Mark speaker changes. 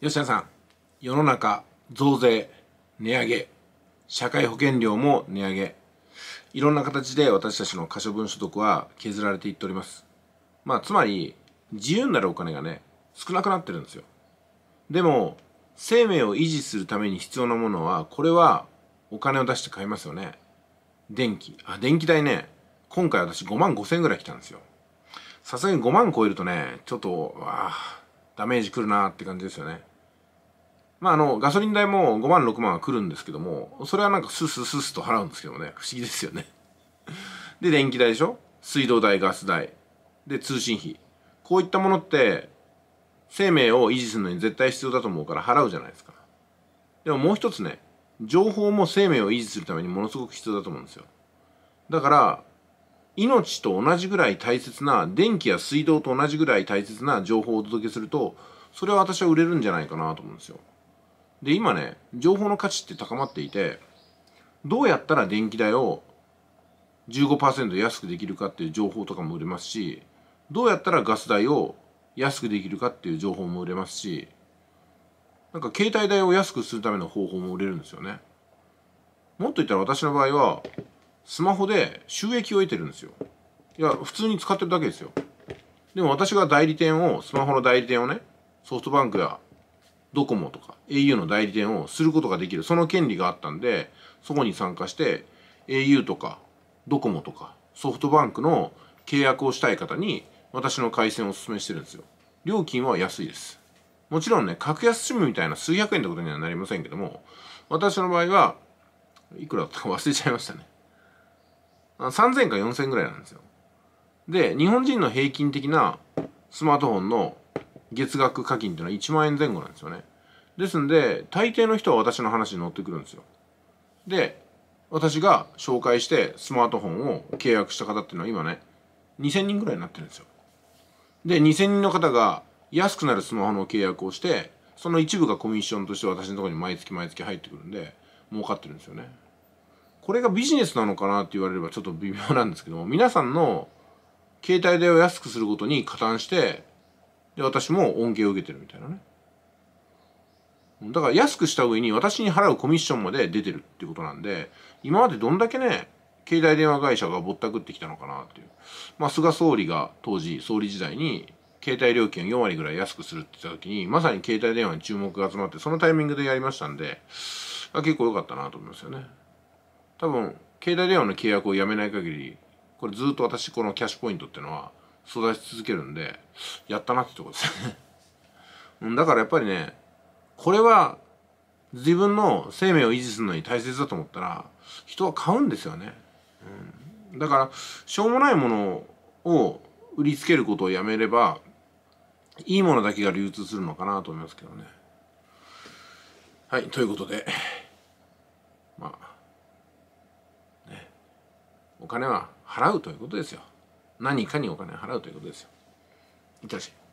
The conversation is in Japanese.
Speaker 1: 吉田さん世の中増税値上げ社会保険料も値上げいろんな形で私たちの可処分所得は削られていっておりますまあつまり自由になるお金がね少なくなってるんですよでも生命を維持するために必要なものはこれはお金を出して買いますよね電気あ電気代ね今回私5万5千円ぐらい来たんですよさすがに5万超えるとねちょっとわあダメージ来るなって感じですよね。まあ、あの、ガソリン代も5万、6万は来るんですけども、それはなんかスースースースと払うんですけどもね、不思議ですよね。で、電気代でしょ水道代、ガス代。で、通信費。こういったものって、生命を維持するのに絶対必要だと思うから払うじゃないですか。でももう一つね、情報も生命を維持するためにものすごく必要だと思うんですよ。だから、命と同じぐらい大切な、電気や水道と同じぐらい大切な情報をお届けすると、それは私は売れるんじゃないかなと思うんですよ。で、今ね、情報の価値って高まっていて、どうやったら電気代を15%安くできるかっていう情報とかも売れますし、どうやったらガス代を安くできるかっていう情報も売れますし、なんか携帯代を安くするための方法も売れるんですよね。もっと言ったら私の場合は、スマホで収益を得てるんですよいや普通に使ってるだけですよでも私が代理店をスマホの代理店をねソフトバンクやドコモとか au の代理店をすることができるその権利があったんでそこに参加して au とかドコモとかソフトバンクの契約をしたい方に私の回線をお勧めしてるんですよ料金は安いですもちろんね格安 SIM みたいな数百円ってことにはなりませんけども私の場合はいくらだったか忘れちゃいましたね3000か4000ぐらいなんですよで日本人の平均的なスマートフォンの月額課金っていうのは1万円前後なんですよねですんで大抵の人は私の話に乗ってくるんですよで私が紹介してスマートフォンを契約した方っていうのは今ね2000人ぐらいになってるんですよで2000人の方が安くなるスマホの契約をしてその一部がコミッションとして私のところに毎月毎月入ってくるんで儲かってるんですよねこれがビジネスなのかなって言われればちょっと微妙なんですけど皆さんの携帯代を安くすることに加担してで私も恩恵を受けてるみたいなねだから安くした上に私に払うコミッションまで出てるってことなんで今までどんだけね携帯電話会社がぼったくってきたのかなっていうまあ菅総理が当時総理時代に携帯料金を4割ぐらい安くするって言った時にまさに携帯電話に注目が集まってそのタイミングでやりましたんで結構良かったなと思いますよね。多分携帯電話の契約をやめない限りこれずっと私このキャッシュポイントってのは育ち続けるんでやったなってとこですよね だからやっぱりねこれは自分の生命を維持するのに大切だと思ったら人は買うんですよね、うん、だからしょうもないものを売りつけることをやめればいいものだけが流通するのかなと思いますけどねはいということでまあお金は払うということですよ何かにお金を払うということですよいってらっしゃい